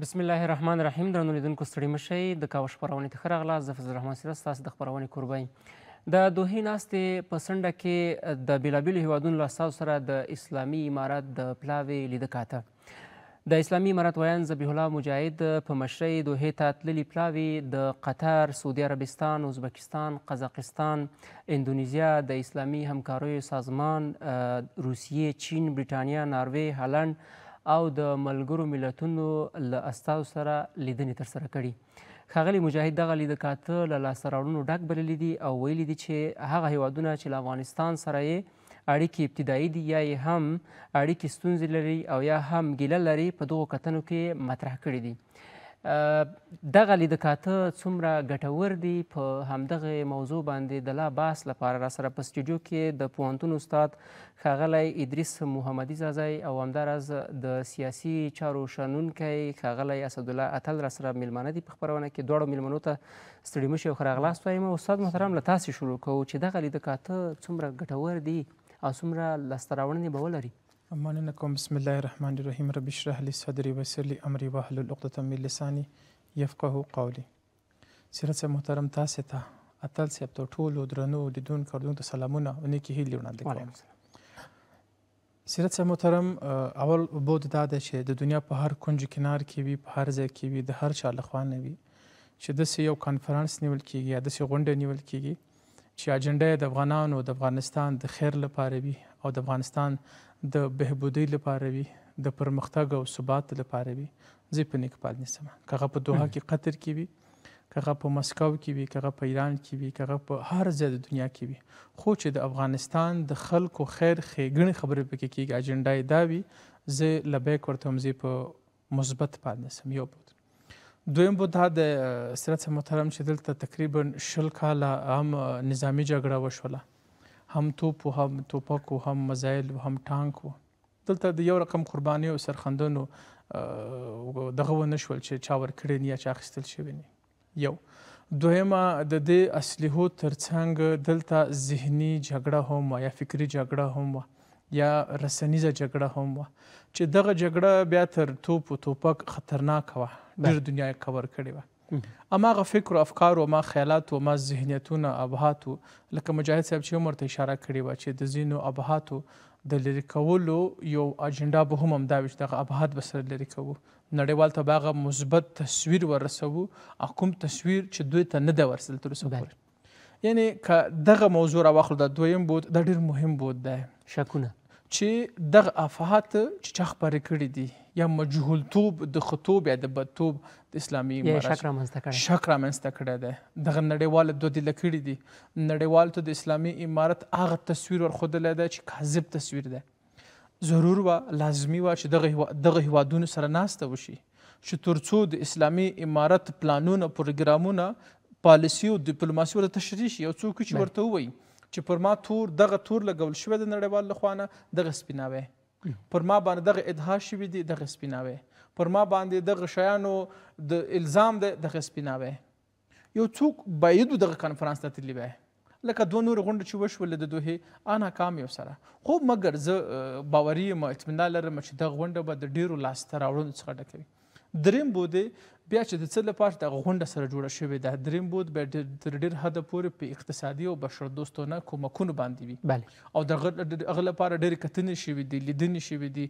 بسم الله الرحمن الرحیم درنو لیدونکو ستړي مشئ د کاوه خپرونې ته ښه راغلاست زه فضل رحمان سیره ستاسو د خپرونې کوربه یم د دوهې ناستې په څنډه کې د بېلابېلو هیوادونو له ستاسو سره د اسلامي امارات د پلاوې لیده کاته د اسلامي امارات ویان ذبیح الله مجاهد په مشرۍ دوهې ته تللي پلاوې د قطر سعودي عربستان ازبکستان قزاقستان اندونیزیا د اسلامي همکاریو سازمان روسیې چین برېټانیا ناروې هالند او د ملګرو ملتونو له استازو سره لیدنې ترسره کړي ښاغلی مجاهد دغه لیده کاته له لاسته راوړنو ډک بللی دي او ویلي دي چې هغه هیوادونه چې له افغانستان سره یې اړیکې ابتدایي دي یا یې هم اړیکې ستونزې لري او یا هم ګیله لري په دغو کتنو کې مطرح کړي دي دغه لید کاته څومره ګټور دی په همدغه موضوع باندې د لا باس لپاره را سره په سټوډیو کې د پوهنتون استاد ښاغلی ادریس محمدي زازی او همداراز د سیاسي چارو شنونکی ښاغلی اسدالله اتل را سره میلمانه دي په خپرونه کې دواړو میلمنو ته ستړي مشي او ښه راغلاست وایم استاد محترم له تاسې شروع کوو چې دغه لید کاته څومره ګټور دی او څومره لاسته راوړنې به ولري مننه کوم بسم الله الرحمن الرحیم رب اشرح لي صدري ويسر لي امري واحلل عقده من لساني يفقهوا قولي سیرت محترم تاسو ته اتل سیب ته ټولو درنو لیدون کړو ته سلامونه او نیکی هیلې وړاندې کوم سیرت محترم اول بود دا ده چې د دنیا په هر کنج کنار کې وي په هر ځای کې وي د هر چا لخوا نه وي چې د یو کانفرنس نیول کیږي یا د غونډه نیول کیږي چې اجنډا د افغانانو د افغانستان د خیر لپاره وي او د افغانستان د بهبودی لپاره وي د پرمختګ او ثبات لپاره وي زه په نیک پال نسم کغه په دوحه کې قطر کې وي کغه په مسکو کې وي کغه په ایران کې وي کغه په هر ځای د دنیا کې وي خو چې د افغانستان د خلکو خیر خېګڼې خبرې پکې کېږي اجنډا یې دا وي زه لبیک ورته هم زه په مثبت پال نسم یو په دویم به دا د سیرت محترم چې دلته تقریبا شل کاله هم نظامی جګړه وشوله هم توپ و هم توپک و هم مزایل و هم ټانک و دلته د یو رقم قربانیو سرخندنو دغه ونه شول چې چا ورکړی نه یا چا اخیستل شوي نه یو دویمه د دې اصلحو ترڅنګ دلته ذهني جګړه هم یا فکری جګړه هم وه یا رسنیزه جګړه هم وه چې دغه جګړه بیا تر توپ و توپک خطرناکه وه ډېر دنیا یې کور کړې وه هماغه فکر و افکار و ما خیالات و ما ذهنیتونه ابهات و لکه مجاهد صاحب چې هم ورته اشاره کړې وه چې د ځینو ابهاتو د لرې کولو یو اجنډا به هم همدا وي چې دغه ابهات به سره لرې کوو نړیوال ته به هغه مثبت تصویر ورسوو او کوم تصویر چې دوی ته نه ده ورسل تر اوسه پورې یعنی که دغه موضوع راواخلو د دویم بود دا ډېر مهم بود دی شکونه چې دغه افحات چې چا خپرې کړي دي یا مجهولتوب د خطوب یا د بدتوب د اسلامي شک رامنځته کړی شک رامنځته کړی دی دغه نړیواله دودیله کړي دي نړیوالو ته د اسلامي عمارت هغه تصویر ورښودلی دی چې کاذب تصویر دی ضرور و لازمی و چې دغه دغه هوادونو سره ناسته وشي چې ترڅو د اسلامي امارت پلانونه پروګرامونه پالیسي او ډیپلوماسي ورته تشریح شي او څوک چې ورته ووایي چې پر ما تور دغه تور لګول شوی د نړیوال له خوانه دغه سپیناوی پر ما باندې دغه ادعا شوي دي دغه سپیناوی پر ما باندې دغه شیانو د الزام د دغه سپیناوی یو څوک باید دغه کانفرنس ته تللی وای لکه دوه نور غونډه چې وشولې د دوه انا کام یو سره خو مګر زه باوري یم اطمینان لرم چې دغه غونډه به د ډیرو لاسته راوړنو څخه ډکوي دریم بودې بیا چې د څه لپاره دغه غونډه سره جوړه شوې ده دریم بود به تر ډېر حده پورې په اقتصادي او بشردوستونه کومکونو باندې وي بله او د هغه لپاره ډېرې کتنې شوې دي لیدنې شوې دي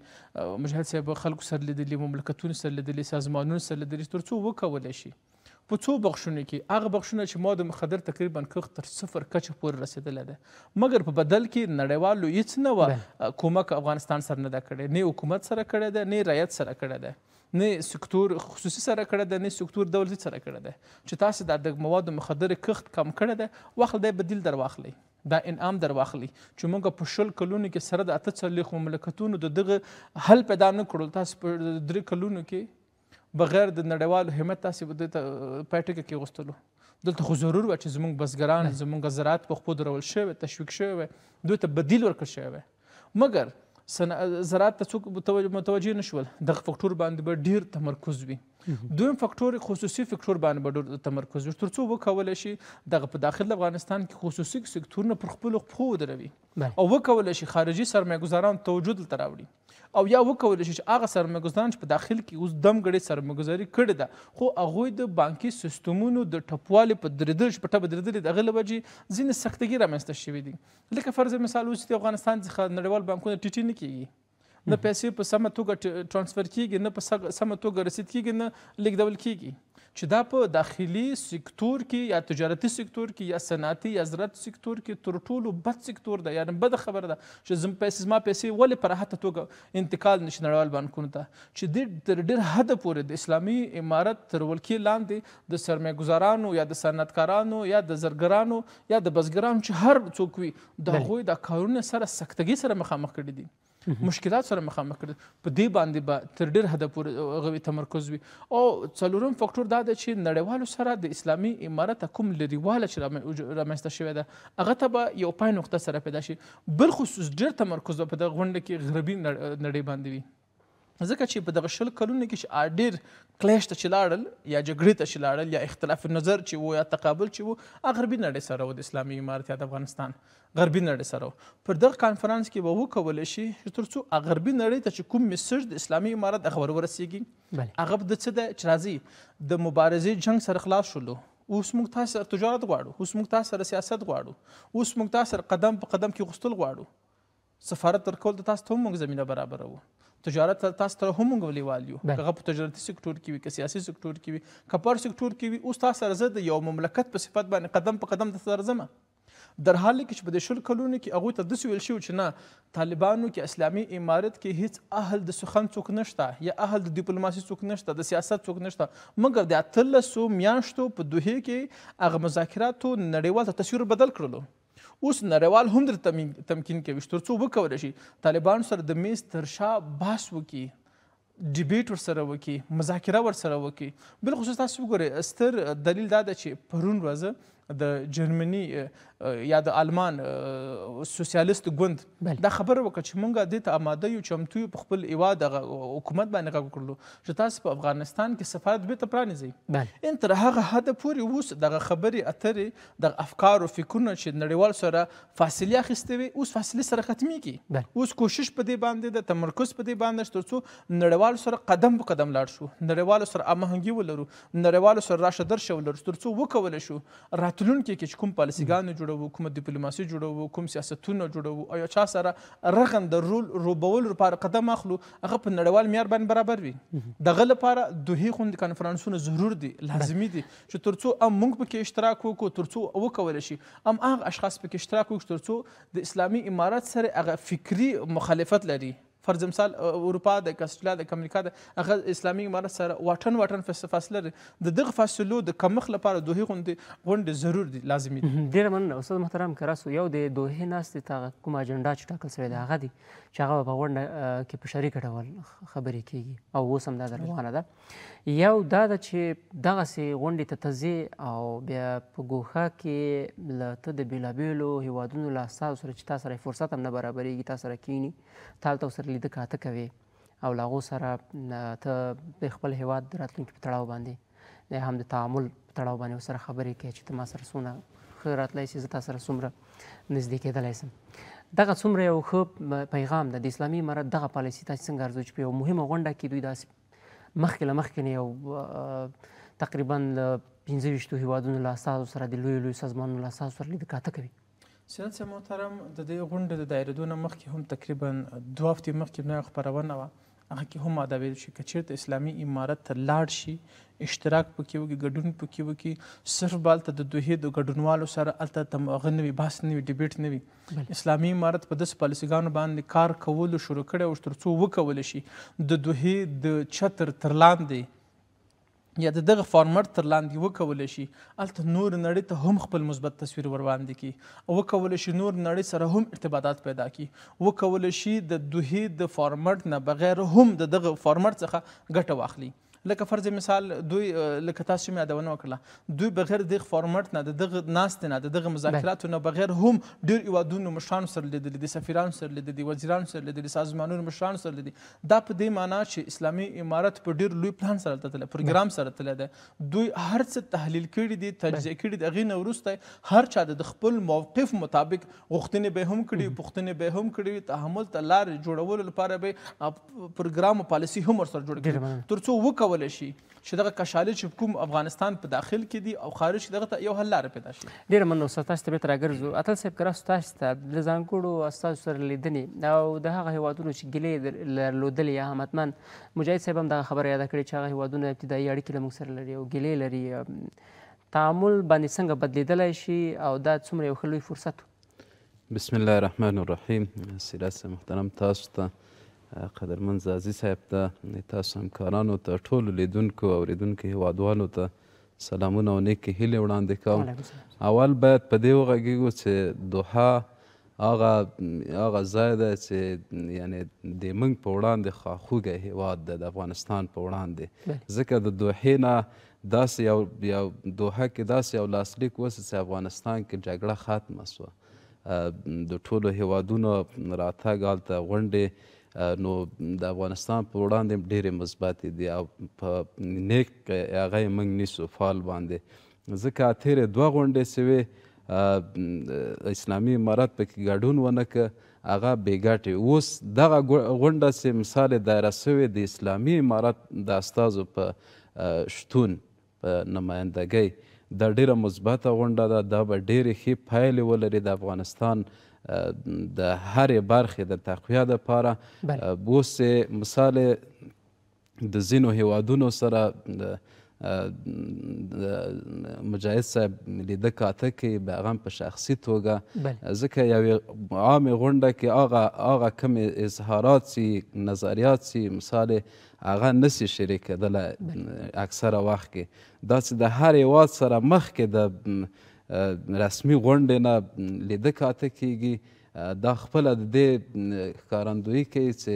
مجاهد صاحب خلکو سره لیدلي مملکتونو سره لیدلي سازمانونو سره لیدلي تر څو وکولی شي په څو بخښونو کې هغه بخښونه چې ما د مخدر تقریبا کښت تر صفر کچه پورې رسیدلی ده مګر په بدل کې نړیوال لویڅ نه وه کومک افغانستان سره نه ده کړی نه حکومت سره کړی ده نه رایت سره کړی ده نه سکتور خصوصي سره کړی ده نه سکتور دولتي سره کړی ده چې تاسو دا د موادو مخدره کښت کم کړی ده وخت دی بدیل در واخلئ دا انعام در واخلي چې موږ په شل کلونو کې سره د اته څلوېښت مملکتونو د دغه حل پیدا نه کړو تاسو په درې کلونو کې بغیر د نړیوالو همت تاسې به دلته پټکه کې غوښتلو دلته خو ضرور و چې زموږ بزګران زموږ زراعت په خپو درول شوی تشویق شوی دوی ته بدیل ورکړل شوی مګر زراعت ته څوک متوجه نشول دغه فکټور باندې به ډیر تمرکز وي دویم فکټور خصوصي فکټور باندې به ډیر تمرکز وي تر څو وکولی شي دغه په داخل افغانستان کې خصوصي سکتورونه پر خپلو پښو ودروي او وکولی شي خارجي سرمایهګزارانو توجه دلته راوړي او یا وکول شي چې هغه سرمګزدان چې په داخل کې اوس دمګړې سرمګزاري کړې ده خو هغه د بانکي سیستمونو د ټپوالې په دریدل په ټپ دریدل دغه لوجه ځینې سختګي رامنځته شوې دي لکه فرض مثال اوس د افغانستان څخه نړیوال بانکونه ټیټی نه کیږي نه پیسې په سمه توګه ترانسفر کیږي نه په سمه توګه رسید کیږي نه لیږدول کیږي چې دا په داخلي سکتور کې یا تجارتي سکتور کې یا صنعتي یا زراعت سکتور کې تر ټولو بد سکتور ده یعنی بده خبره ده چې زم پیسې زما پیسې ولې په راحته توګه انتقال نشي نړیوال بانکونو ته چې دې تر ډېر حده پورې د اسلامي عمارت تر ولکې لاندې د سرمایهګزارانو یا د صنعتکارانو یا د زرګرانو یا د بزګرانو چې هر څوک وي د هغوی د کارونه سره سختګۍ سره مخامخ کړي دي مشکلات سره مخامخ کړل په دې باندې به با تر ډېر حده پورې هغوی تمرکز وي او څلورم فکټور دا ده چې نړیوالو سره د اسلامي امارت کوم لرېواله چې رامنځته شوې ده هغه ته به یو پای نقطه سره پیدا شي بلخصوص ډېر تمرکز به په دغه غونډه کې غربي نړۍ باندې وي ځکه چې په دغه شل کلونو کې چې ډېر کلیش ته چې لاړل یا جګړې ته چې لاړل یا اختلاف نظر چې وو یا تقابل چې وو غربي نړۍ سره و د اسلامي امارت یا د افغانستان غربي نړۍ سره پر دغه کانفرنس کې به وکولی شي چې تر څو غربي نړۍ ته چې کوم میسج د اسلامي امارت هغه ور ورسیږي هغه د څه ده چې راځي د مبارزې جنګ سره خلاص شولو اوس موږ تاسو سره تجارت غواړو اوس موږ تاسو سره سیاست غواړو اوس موږ تاسو سره قدم په قدم کې غوښتل غواړو سفارت تر کول ته تاسو ته هم موږ زمینه برابروو تجارت تاسو ته هم موږ لیوال یو هغه په تجارتي سکتور کې وي که سیاسي سکتور کې وي که پر سکتور کې وي اوس تاسو سره زه د یو مملکت په صفت باندې قدم په قدم درسره ځمه در حال کې چې په دې شل کلونو کې هغوی ته داسې ویل شوي چې نه طالبانو کې اسلامي امارت کې هیڅ اهل د سخن څوک نشته یا اهل د ډیپلوماسي څوک نشته د سیاست څوک نشته مګر د اتلسو میاشتو په دوحې کې هغه مذاکراتو نړیوال ته تصویر بدل کړلو اوس نړیوال هم در تمکین کوي چې تر څو وکولی شي طالبانو سره د میز تر شا بحث وکړي ډیبیټ ورسره وکي مذاکره ورسره وکي بل خصوص تاسو وګورئ ستر دلیل دا ده چې پرون ورځ د جرمني یا د آلمان سوسیالیست ګوند دا خبره وکړه چې مونږ دې ته آماده یو چمتو یو په خپل هېواد دغه حکومت باندې غږ وکړلو چې تاسو په افغانستان کې سفارت بېرته پرانیزئ ان تر هغه حده پورې اوس دغه خبرې اترې دغه افکار او فکرونه چې نړیوال سره فاصلې اخیستې وي اوس فاصلې سره ختمیږي اوس کوشش په دې باندې د تمرکز په دې باندې تر څو نړیوال سره قدم په قدم لاړ شو نړیوال سره امهنګي ولرو نړیوال سره راشه درشه ولرو تر څو وکولی شو رات راتلونکي کې چې کوم پالیسیګانو جوړوو کوم ډیپلوماسي جوړوو کوم سیاستونه جوړوو او یو چا سره رغند رول روبول لپاره قدم اخلو هغه په نړیوال معیار باندې برابر وي دغه لپاره دوه خوند کانفرنسونه ضرور دي لازمي دي چې ترڅو ام موږ پکې اشتراک وکړو ترڅو وکول شي ام هغه اشخاص پکې اشتراک وکړو ترڅو د اسلامي امارات سره هغه فکری مخالفت لري فرض مثال اروپا د کسټلا د امریکا د هغه اسلامي امارت سره واټن واټن فاصله لري د دغه فاصلو د کمښت لپاره دوهې غونډې غونډې ضرور دي لازمي دي ډېره مننه استاد محترم که راسو یو د دوهې ناستې ته کوم اجنډا چې ټاکل سوی دی هغه دی چې هغه په غونډه کې په شریکه ډول خبرې کیږي او اوس هم دا روانه ده یو دا ده چې دغسې غونډې ته ته او بیا په ګوښه کې له ته د بېلابېلو هېوادونو له استادو سره چې تا سره فرصت هم نه برابرېږي تا سره کښېني تا هلته ورسره لیده کاته کوي او لاغو سره ته د خپل هیواد راتلونکي په تړاو باندې نه هم د تعامل په تړاو باندې سره خبرې کوي چې ته ما سره سونه خیرات لای شي زه تاسو سره سمره نږدې کېدلای شم دغه څومره یو ښه پیغام د اسلامي امارت دغه پالیسي تاسو څنګه ارزوي چې په یو مهمه غونډه کې دوی داسې مخکې له مخکې یو تقریبا له 25 هیوادونو له اساسو سره د لوی لوی سازمانونو له اساسو سره لیدکاته کوي سنت صاحب محترم د دې غونډې د دایرېدو نه مخکې هم تقریبا دوه هفتې مخکې نوی خپرونه وه هغه کې هم ادا ویل شي که چېرته اسلامي امارت ته لاړ شي اشتراک پکې وکړي ګډون پکې وکړي صرف به هلته د دوهې د ګډونوالو سره هلته هغه نه وي بحث نه وي ډیبیټ نه وي اسلامي امارت په داسې پالیسیګانو باندې کار کولو شروع کړی او تر څو وکولی شي د دوهې د چتر تر لاندې یا د دغه فارمټ تر لاندې وکولی شي هلته نور نړۍ ته هم خپل مثبت تصویر ور وړاندې کړي وکولی شي نور نړۍ سره هم ارتباطات پیدا کړي وکولی شي د دوهې د فارمټ نه بغیر هم د دغه فارمټ څخه ګټه واخلي لکه فرض مثال دوی لکه تاسو مې یادونه وکړله دوی بغیر دغه فارمټ نه د دغه ناستې نه د دغه مذاکراتو نه بغیر هم ډېر هېوادونو مشرانو سره لیدلي دي سفیرانو سره لیدلي دي وزیرانو سره لیدلي سازمانونو مشرانو سره لیدلي دا په دې معنا چې اسلامي امارت په ډېر لوی پلان سره تللی پروګرام سره تللی دی دوی هر څه تحلیل کړي دي تجزیه کړي دي هغې نه وروسته هر چا د خپل موقف مطابق غوښتنې به هم کړي پوښتنې به هم کړي تحمل ته لارې جوړولو لپاره به پروګرام او پالیسي هم ورسره جوړ کړي تر څو وکولی کولای شي چې دغه کشالي چې کوم افغانستان په داخل کې دي او خارج کې دغه ته یو حل لاره پیدا شي ډېره مننه استاد تاسو ته بیرته راګرځو اتل صاحب که راسو تاسو ته د ځانګړو استادو سره لیدنې او د هغه هیوادونو چې ګیلې درلودلې یا هم حتمن مجاهد صاحب هم دغه خبره یاده کړې چې هغه هیوادونه ابتدایي اړیکې له موږ سره لري او ګیلې لري تعامل باندې څنګه بدلیدلی شي او دا څومره یو ښه لوی فرصت بسم الله الرحمن الرحیم سیراس محترم تاسو ته تا قدرمن زازي صاحب ته تاسو همکارانو ته ټولو لیدونکو اوریدونکو هیوادوالو ته سلامونه او نیکې هیلې وړاندې کوم اول باید په دې وغږیږو چې دوحه هغه هغه ځای ده چې یعنی د موږ په وړاندې خواخوږی هیواد ده د افغانستان په وړاندې ځکه د دوحې نه داسې یو یو دوحه کې داسې یو لاسلیک وسه چې افغانستان کې جګړه ختمه سوه د ټولو هیوادونو راتګ هلته غونډې نو د افغانستان په وړاندې ډېرې مثبتې دي او په نیک هغه یې موږ نیسو فال باندې ځکه تیرې دوه غونډې سوې اسلامي امارات پکې ګډون ونه که هغه بې ګټې اوس دغه غونډه چې مثال یې دایره سوې د اسلامي امارات د استازو په شتون په نمایندګۍ دا ډیره مثبته غونډه ده دا به ډیرې ښې پایلې ولري د افغانستان د هرې برخې د تقویه دپاره اوس مثال د ځینو هیوادونو سره مجاهد صاحب لیده کاته کې به هغه په شخصي توګه ځکه یوې عامې غونډه کې هغه هغه کومې اظهارات سي نظریات سي مثال هغه نسي شریکېدلی اکثره وخت کې داسې د هر هیواد سره مخکې د رسمي غونډې نه لیده کاته کیږي دا خپله د دې ښکارندویي کوي چې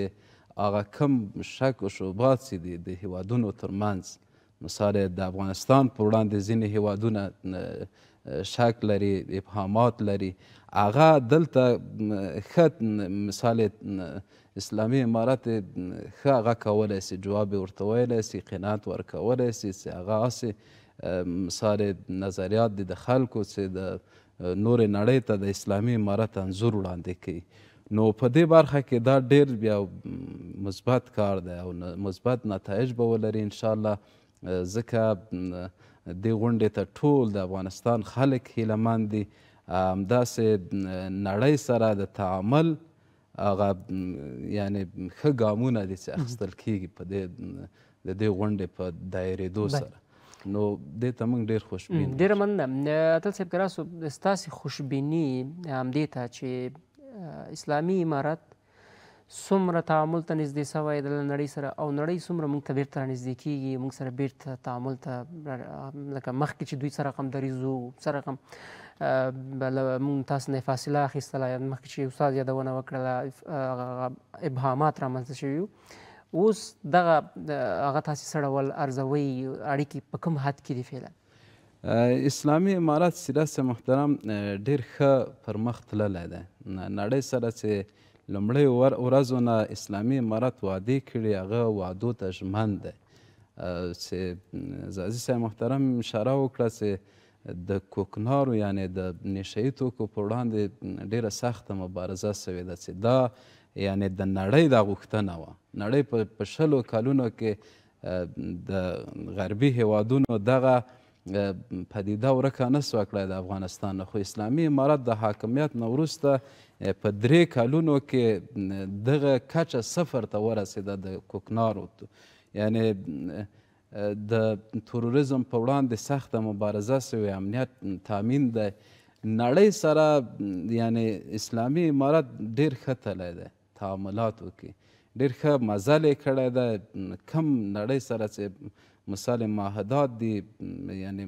هغه کم شک او شوبات چې دي د هیوادونو ترمنځ مثال د افغانستان پر وړاندې ځینې هیوادونه شک لري ابهامات لري هغه دلته ښه مثال اسلامي امارات ښه هغه کولی سي جواب یې ورته ویلی سي قناعت ورکولی سي چې هغه هسې ساري نظریات دي د خلکو چې د نورې نړۍ ته د اسلامي عمارت انځور وړاندې کوي نو په دې برخه کې دا ډیر بیا مثبت کار دی او مثبت نتایج به ولري انشاءالله ځکه دې غونډې ته ټول د افغانستان خلک هیلهمند دي همداسې نړۍ سره د تعامل هغه یعنی ښه ګامونه دي چې اخیستل کیږي په دې د دې غونډې په دایرېدو سره نو دې ته موږ ډېر خوشبین ډېره مننه اتل صاحب که راسو ستاسې خوشبیني همدې ته چې اسلامي عمارت څومره تعامل ته نږدې سوی د نړۍ سره او نړۍ څومره موږ ته بېرته رانږدې کېږي موږ سره بېرته تعامل ته لکه مخکې چې دوی څه رقم دریځ و څه رقم مونږ تاسو نه فاصله اخیستله مخکې چې استاد یادونه وکړله ابهامات رامنځته شوي اوس دغه هغه تاسیس ډول ارزوي اړیکې په کوم حد کې دي فعلا اسلامي امارات سیاسه محترم ډیر ښه پرمخ تللی دی نړۍ سره چې لومړی ورځو نه اسلامي امارات وعدې کړي هغه وعدو ته ژمن دی چې عزیز صاحب محترم اشاره وکړه چې د کوکنارو یعنی د نشه یي توکو په وړاندې ډیره سخته مبارزه سوې ده چې دا یعنی د نړۍ دا غوښتنه وه نړۍ په شلو کلونو کې د غربي هیوادونو دغه پدیده ورکه نه سوه کړی د افغانستان نه خو اسلامي امارت د حاکمیت نه وروسته په درې کلونو کې دغه کچه صفر ته ورسېده د کوکنارو یعنی د تروریزم په وړاندې سخته مبارزه سوې امنیت تامین دی نړۍ سره یعنی اسلامي امارت ډیر ښه تللی دی تعاملات وکړي ډېر ښه مزل یې کړی ده کم نړۍ سره چې مثال معاهدات دي یعنې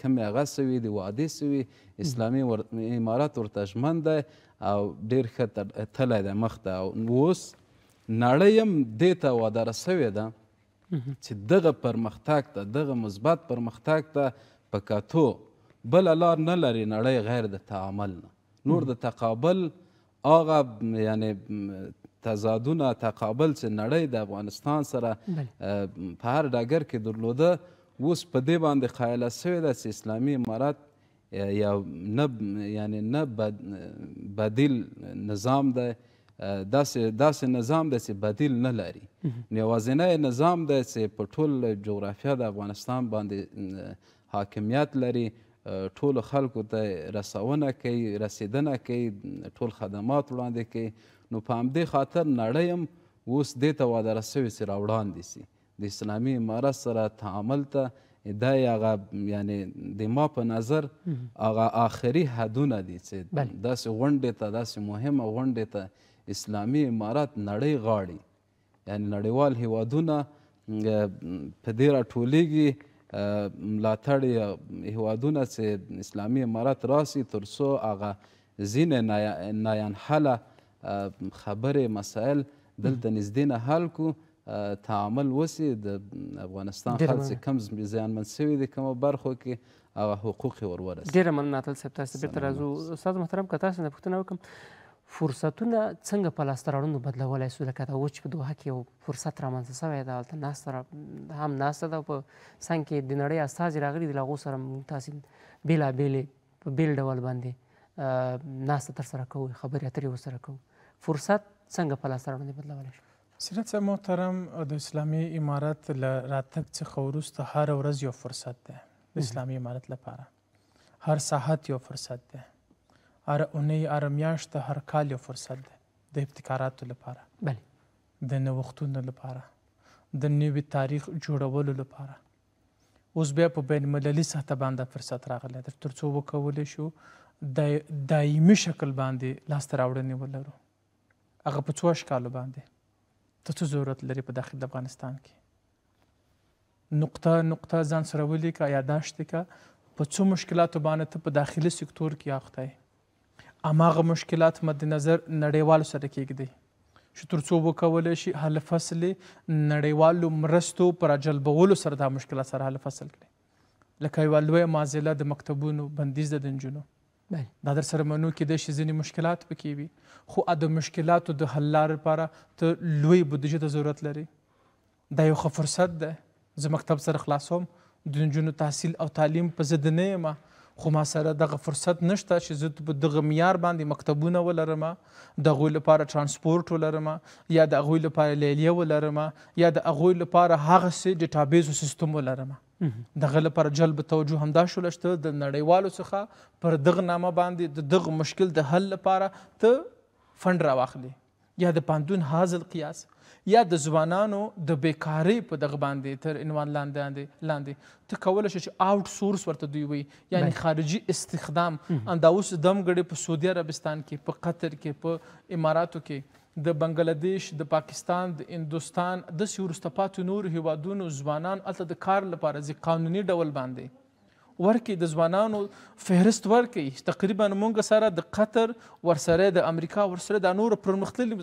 کمې هغه سوي دي وعدې سوي اسلامي ور... امارات ورته ژمن دی او ډېر ښه تللی دی مخته او اوس نړۍ هم دې ته واداره سوې ده چې دغه پرمختګ ته دغه مثبت پرمختګ ته په کتو بله لار نه لري نړۍ غیر د تعامل نه نور د تقابل هغه یعنی تضادونه تقابل چې نړۍ د افغانستان سره په هر ډګر کې درلوده اوس په دې باندې قایله سوې ده چې اسلامي امارات یا نه یعنی نه بدیل نظام دی داسې داسې نظام دی چې بدیل نه لري نو یوازینی نظام دی چې په ټول جغرافیه د افغانستان باندې حاکمیت لري ټول خلکو ته رسونه کوي رسیدنه کوي ټول خدمات وړاندې کوي نو په همدې خاطر نړۍ هم اوس دې ته واداره سوې چې راوړاندې سي د اسلامي امارت سره تعامل ته دا هغه یعنی د ما په نظر هغه آخري حدونه دي چې داسې غونډې ته داسې مهمه غونډې ته اسلامي امارت نړۍ غاړي یعنی نړیوال هیوادونه په دې راټولیږي ملاتړ هیوادونه چې اسلامي امارات راسي تر څو هغه ځینې ناینحله خبرې مسایل دلته نږدې نه حل کړو تعامل وسی د افغانستان خلک چې کم زیانمن سوي دي کومه برخو کې هغه حقوق یې ور ورسوي ډېره مننه اتل صاحب تاسو بیرته راځو استاد محترم که تاسو نه پوښتنه وکړم فرصتونه څنګه په لاسته راوړنو بدلولای شو لکه د وچ په دوحه کې یو فرصت رامنځته سوی ده هلته ناسته هم ناسته ده په څنګ کې د نړۍ استازي راغلي دي له هغو سره موږ تاسې بېلابېلې په بېل ډول باندې ناسته ترسره کوو خبرې اترې ورسره کوو فرصت څنګه په لاسته راوړنې بدلولی شو سیرت صاحب محترم د اسلامي امارت له راتګ څخه وروسته هره ورځ یو فرصت دی د اسلامي امارت لپاره هر ساعت یو فرصت دی اره اونۍ اره میاشت هر کال یو فرصت دی د ابتکاراتو لپاره بله د نوښتونو لپاره د نوي تاریخ جوړولو لپاره اوس بیا په بین المللي سطح باندې فرصت راغلی دی تر څو وکولی شو دایمي شکل باندې لاسته راوړنې ولرو هغه په څو اشکالو باندې ته څه ضرورت لري په داخل د افغانستان کې نقطه نقطه ځان سره ولیکه یاداشت کړه په څو مشکلاتو باندې ته په داخلي سکتور کې اخته هماغه مشکلات مد نظر نړیوالو سره کیږدي چې تر څو وکولی شي هل فصل نړیوالو مرستو پر جلبولو سره دا مشکلات سره هل فصل کړي لکه یوه لویه معضله د مکتبونو بندیز د نجونو دا در سره منو کې د شي ځینې مشکلات پکې وي خو د مشکلاتو د حل لار لپاره ته لوی بودیجې ته ضرورت لري دا یو ښه فرصت ده زه مکتب سره خلاصوم د نجونو تحصیل او تعلیم په ضد نه یم خو ما سره دغه فرصت نشته چې زه په دغه معیار باندې مکتبونه ولرم د هغوی لپاره ترانسپورټ ولرم یا د هغوی لپاره لیلیه ولرم یا د هغوی لپاره هغسې ډیټابیز سیستم ولرم دغه لپاره جلب توجه همدا شوله چې ته د نړیوالو څخه پر دغه نامه باندې د دغه مشکل د حل لپاره ته فند راواخلي یا د پاندون حاصل قیاس یا د ځوانانو د بیکاری په دغه باندې تر عنوان لاندې لاندې ته کولی شې چې آوټ سورس ورته دوی وي یعنی خارجي استخدام همدا اوس دمګړې په سعودي عربستان کې په قطر کې په اماراتو کې د بنگلاديش د پاکستان د هندوستان د سیورستپاتو نور هیوادونو ځوانان الته د کار لپاره ځي قانوني ډول باندې ورکي د ځوانانو فهرست ورکي تقریبا مونږ سره د قطر ورسره د امریکا ورسره د نور پرمختللي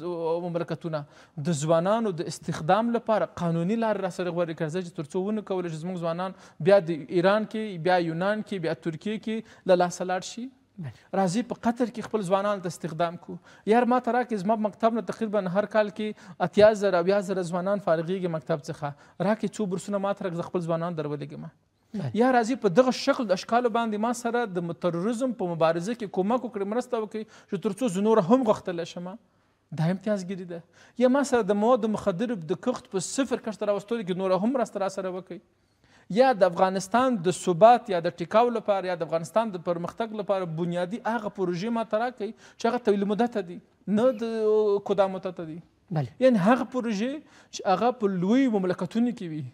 مملکتونه د ځوانانو د استخدام لپاره قانوني لار را سره غوړي کړځي چې ترڅو ونه کول چې زموږ ځوانان بیا د ایران کې بیا یونان کې بیا ترکیه کې له لاسه لاړ شي راځي په قطر کې خپل ځوانان ته استخدام کو یار ما ته راکې زما مکتب نه تقریبا هر کال کې اتیا زره اویا زره ځوانان فارغېږي مکتب څخه راکې څو برسونه ما ته راکړه خپل ځوانان درولېږم یا راځي په دغه شکل د اشکالو باندې ما سره د تروریزم په مبارزه کې کومک وکړي مرسته وکړي چې تر څو زه نور هم غوښتلی شم دا امتیازګیري ده یا ما سره د موادو مخدرو د کښت په صفر کښت راوستلو کې نور هم مرسته را سره وکړي یا د افغانستان د ثبات یا د ټیکاو لپاره یا د افغانستان د پرمختګ لپاره بنیادی هغه پروژې ما ته راکړي چې هغه طویل مدته دي نه د کدا مدته دي بله. یعنې هغه پروژې چې هغه په لوی مملکتونو کې وي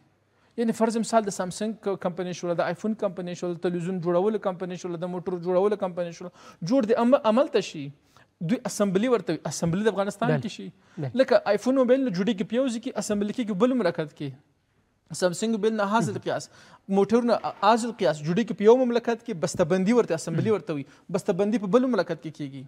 یعنی فرض مثال د سامسنګ کمپنی شول د آیفون کمپنی شول تلویزیون جوړول کمپنی شول د موټر جوړول کمپنی شول جوړ د عمل ته شي دوی اسمبلی ورته اسمبلی د افغانستان کې شي لکه آیفون موبایل له جوړې کې پیوځي کې اسمبلی کې بل مرکز کې سامسنګ بل نه حاصل قیاس موټرونه حاصل قیاس جوړې کې په یو مملکت کې بستهبندي ورته اسمبلی ورته وي بستهبندي په بل مملکت کې کیږي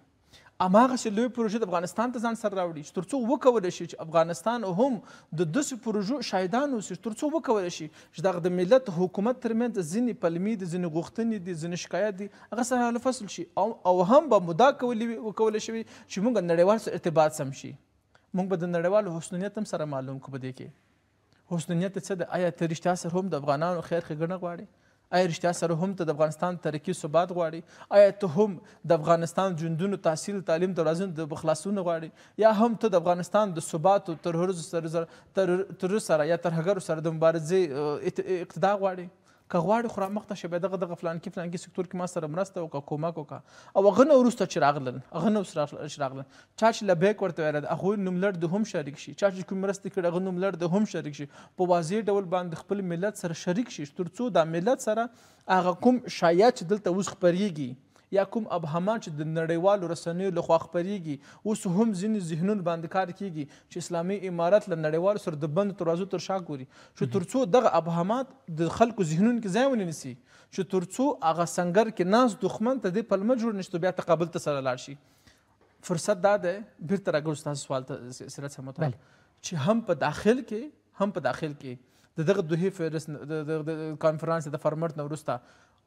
اماغسې لوی پروژې د افغانستان ته ځان سره راوړي چې تر څو وکولی شي چې افغانستان هم د داسې پروژو شاهدان اوسي تر څو وکولی شي چې دغه د ملت حکومت ترمنځ ځینې پلمې دي ځینې غوښتنې دي ځینې شکایت دي هغه سره الفصل شي او, او هم به مدا کولی شوي چې موږ نړیوال سره ارتباط سم شي موږ به د نړیوالو حسنیت هم سره معلوم کو په دې کې حسنیت څه ده آیا ته رښتیا سره هم د افغانانو خیر ښېګڼه غواړې آیا رښتیا سره هم ته د افغانستان ترقي ثبات غواړي آیا ته هم د افغانستان ژوندونو تحصیل تعلیم د ورځنو د خلاصون غواړي یا هم ته د افغانستان د ثبات او ترهرو سره تر سره یا ترهګرو سره د مبارزې اقتدا غواړي که غواړي خو رامخته شي بیا دغه دغه فلانکي فلانکي سکتور کې ما سره مرسته وکړه کومک وکړه او هغه نه وروسته چې راغلل هغه نه چې راغلل چا چې لبیک ورته ویل د هغوی نوملړ د هم شریک شي چا چې کوم مرسته کړې هغه نوملړ د هم شریک شي په واضح ډول باندې خپل ملت سره شریک شي تر څو دا ملت سره هغه کوم شایعات چې دلته اوس خپرېږي یا کوم ابهامه چې د نړیوالو رسنیو لخوا خپریږي اوس هم ځینې ذهنونه باندې کار کیږي چې اسلامي امارت له نړیوالو سره د بند ترازو تر شا ګوري چې تر څو دغه ابهامات د خلکو ذهنونو کې ځای ونه نیسي چې تر څو هغه سنګر کې ناس دښمن ته دې پلمه جوړ نشته بیا تقابل ته سره لاړ شي فرصت دا دی بیرته راګور ستاسو سوال ته سره سم چې هم په داخل کې هم په داخل کې د دغه دوه فهرست د کانفرنس د فرمرټ نورستا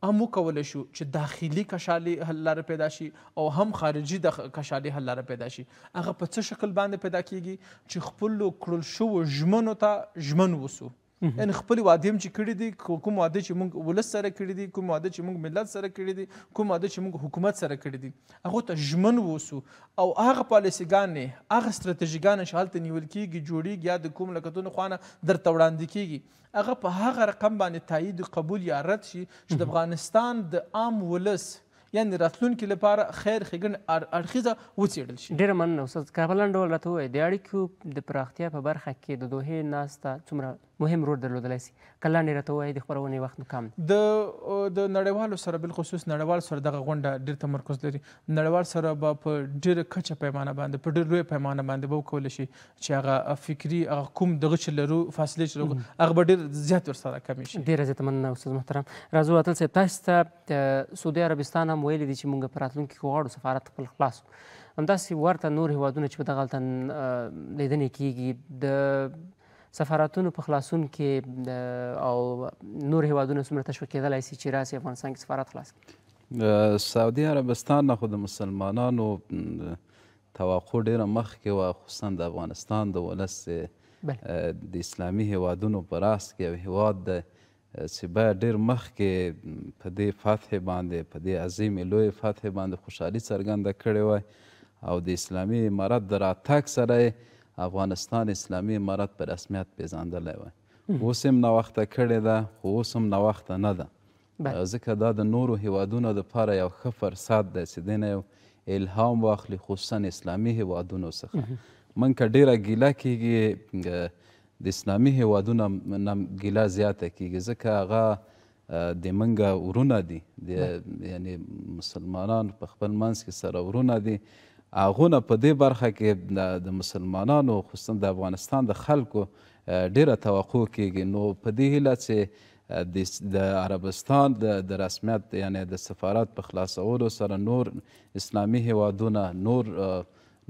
هم وکولی شو چې داخلي کشالي حل لاره پیدا شي او هم خارجي د کشالي حل لاره پیدا شي هغه په څه شکل باندې پیدا کیږي چې خپلو کړل شوو ژمنو ته ژمن وسو یعنی خپل واده هم چې کړی دي کوم واده چې موږ ولس سره کړی دي کوم واده چې موږ ملت سره کړی دي کوم واده چې موږ حکومت سره کړی دي هغه ته ژمن ووسو او هغه پالیسیګانې هغه ستراتیژیګان چې هلته نیول کیږي جوړیږي یا د کوم لکتونو خوانه درته وړاندې کیږي هغه په هغه رقم باندې تایید قبول یا رد شي چې د افغانستان د عام ولس یعنی راتلونکي لپاره خیر ښېګڼې اړخیزه وڅېړل شي ډېره مننه استاد کابلن ډول راته ووایئ د اړیکو د پراختیا په برخه کې د دوهې ناسته څومره مهم رول درلودلی سي کلانې راته ووایي د خپرونې وخت نو کم د د نړیوالو سره بالخصوص نړیوال سره دغه غونډه ډېر تمرکز لري نړیوال سره به په ډېره کچه پیمانه باندې په ډېر لوی پیمانه باندې به وکولی شي چې هغه فکري هغه کوم دغه چې لرو فاصلې چې لرو هغه به ډېر زیات ورسره کمې شي ډېره زیاته مننه استاد محترم راځو اتل صاحب تاسو ته سعودي عربستان هم ویلي دي چې موږ په راتلونکي کې غواړو سفارت خپل خلاص همداسې ورته نور هیوادونه چې په دغه لیدنې کیږي د سفارتونو په خلاصون کې او نور هیوادونو څومره تشویق کېدلی سي چې راسي افغانستان کې سفارت خلاص سعودي عربستان نه خو د مسلمانانو توقع ډیره مخکې وه خصوصا د افغانستان د ولس د اسلامي هیوادونو په راس کې یو هیواد دی چې باید ډیر مخکې په دې فتح باندې په دې عظیمې لویې فتح باندې خوشحالي څرګنده کړې وای او د اسلامي امارت د راتګ سره یې افغانستان اسلامي امارت په رسمیت پیژندلی وای اوس هم ناوخته کړې ده خو اوس هم ناوخته نه ده ځکه دا د نورو هیوادونو دپاره یو ښه فرصت دی چې دی نه یو الهام واخلي خصوصا اسلامي هیوادونو څخه من که ډیره ګیله کیږي د اسلامي هیوادونو نه ګیله زیاته کیږي ځکه هغه د منګه ورونه دي یعنی مسلمانان په خپل منځ کې سره ورونه دي هغه نه په دې برخه کې د مسلمانانو خصوصا د افغانستان د خلکو ډیره توقع کیږي نو په دې هیله چې د عربستان د رسمیت یعنی د سفارت په خلاصولو سره نور اسلامي هیوادونه نور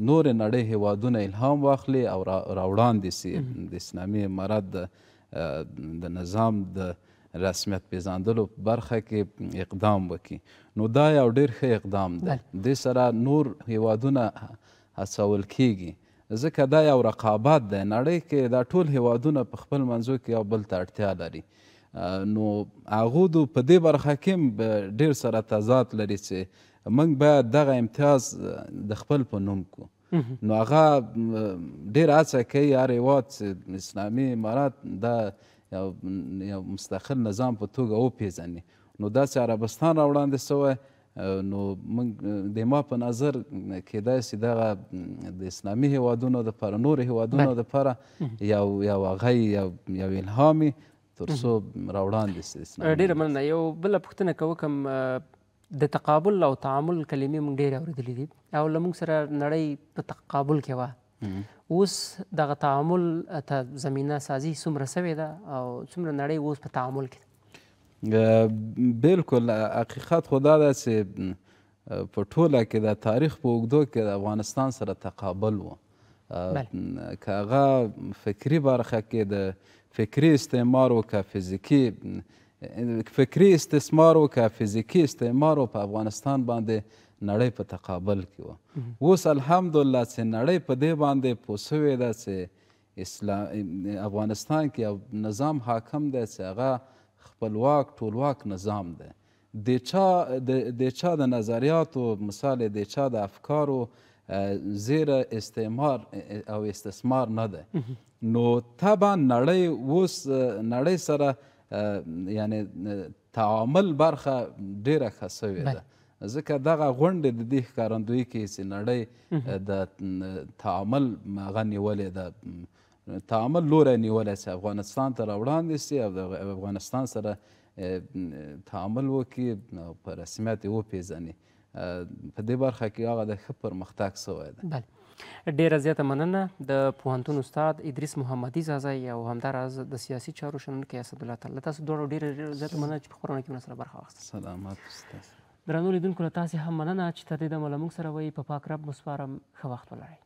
نور نړۍ هیوادونه الهام واخلي او راوړاندې سي د اسلامي امارات د نظام د رسمیت پیژندلو برخه کې اقدام وکړي نو دا یو ډیر ښه اقدام دی دې سره نور هیوادونه هڅول کیږي ځکه دا یو رقابت دی نړۍ کې دا ټول هیوادونه په خپل منځو کې یو بل ته اړتیا لري نو هغو دو په دې برخه کې ډیر سره تضاد لري چې موږ باید دغه امتیاز د خپل په نوم کو نو هغه ډیر هڅه کوي هر هیواد اسلامي امارات دا یو مستقل نظام په توګه وپیژني نو داسې عربستان را وړاندې سوی نو موږ د ما په نظر کېدای سي دغه د اسلامي هیوادونو دپاره نورو هیوادونو دپاره یو یو هغه یو الهامي تر څو را وړاندې سي ډېره مننه یو بله پوښتنه که وکړم د تقابل او تعامل کلمې مونږ ډېرې اورېدلې دي او له مونږ سره نړۍ په تقابل کې وه اوس دغه تعامل ته زمینه سازي څومره سوې ده او څومره نړۍ اوس په تعامل کې ده بالکل حقیقت خو دا ده چې په ټوله کې د تاریخ په اوږدو کې د افغانستان سره تقابل و که هغه فکري برخه کې د فکري استعمار او که فزیکي فکري استثمار او که فزیکي استعمار په افغانستان باندې نړۍ په تقابل کې وه اوس الحمدلله چې نړۍ په دې باندې پوه سوې ده چې اسلام افغانستان کې یو نظام حاکم دی چې هغه خپلواک ټولواک نظام دی د چا د چا د نظریاتو مثال د چا د افکارو زیر استعمار او استثمار نه ده نو طبعا نړۍ اوس نړۍ سره یعنی تعامل برخه ډیره ښه سوې ده ځکه دغه غونډې د دې ښکارندویي کې چې نړۍ د تعامل هغه نیولې ده تعامل لوری نیولی چې افغانستان ته راوړاندې سي او افغانستان سره تعامل وکړي په رسمیت یې وپېژني په دې برخه کې هغه د ښه پرمختګ سوی ده بله ډیره زیاته مننه د پوهنتون استاد ادریس محمدي زازای او همداراز د سیاسي چارو شنونکی اسدالله تعالی تاسو دوه ډیره زیاته مننه چې په خورونه کې سره برخه واخیستل سلامات استاد درنو لیدونکو له تاسې هم مننه چې تر دې دمه له موږ سره وئ په پاک رب مو سپارم ښه وخت ولرئ